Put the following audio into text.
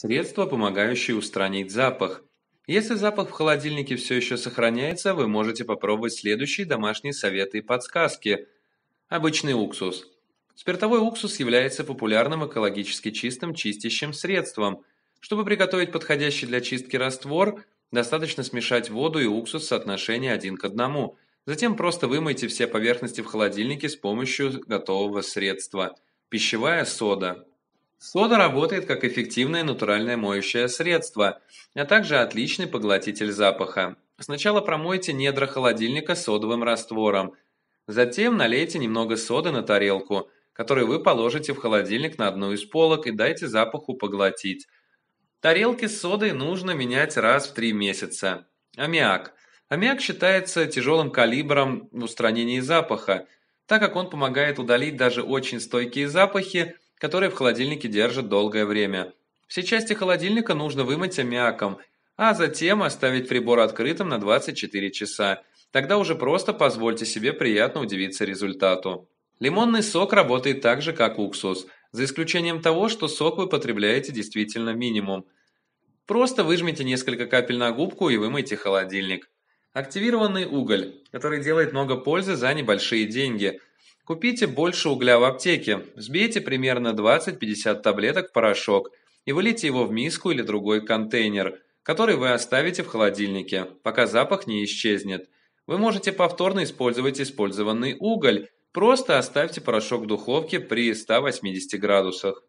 Средства, помогающие устранить запах. Если запах в холодильнике все еще сохраняется, вы можете попробовать следующие домашние советы и подсказки. Обычный уксус. Спиртовой уксус является популярным экологически чистым чистящим средством. Чтобы приготовить подходящий для чистки раствор, достаточно смешать воду и уксус в соотношении один к одному. Затем просто вымойте все поверхности в холодильнике с помощью готового средства. Пищевая сода. Сода работает как эффективное натуральное моющее средство, а также отличный поглотитель запаха. Сначала промойте недра холодильника содовым раствором. Затем налейте немного соды на тарелку, которую вы положите в холодильник на одну из полок и дайте запаху поглотить. Тарелки с содой нужно менять раз в три месяца. Аммиак. Аммиак считается тяжелым калибром в устранении запаха, так как он помогает удалить даже очень стойкие запахи, которые в холодильнике держат долгое время. Все части холодильника нужно вымыть аммиаком, а затем оставить прибор открытым на 24 часа. Тогда уже просто позвольте себе приятно удивиться результату. Лимонный сок работает так же, как уксус, за исключением того, что сок вы потребляете действительно минимум. Просто выжмите несколько капель на губку и вымойте холодильник. Активированный уголь, который делает много пользы за небольшие деньги – Купите больше угля в аптеке, взбейте примерно 20-50 таблеток в порошок и вылейте его в миску или другой контейнер, который вы оставите в холодильнике, пока запах не исчезнет. Вы можете повторно использовать использованный уголь, просто оставьте порошок в духовке при 180 градусах.